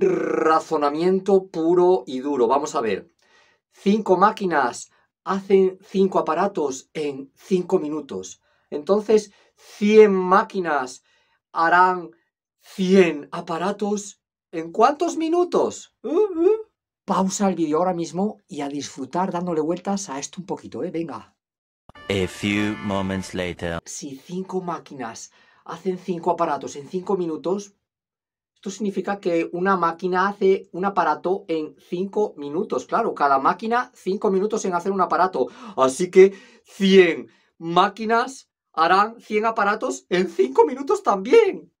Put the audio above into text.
razonamiento puro y duro. Vamos a ver. Cinco máquinas hacen cinco aparatos en cinco minutos. Entonces, 100 máquinas harán 100 aparatos en cuántos minutos. Uh, uh. Pausa el vídeo ahora mismo y a disfrutar dándole vueltas a esto un poquito, ¿eh? Venga. A few moments later. Si cinco máquinas hacen cinco aparatos en cinco minutos, esto significa que una máquina hace un aparato en 5 minutos. Claro, cada máquina 5 minutos en hacer un aparato. Así que 100 máquinas harán 100 aparatos en 5 minutos también.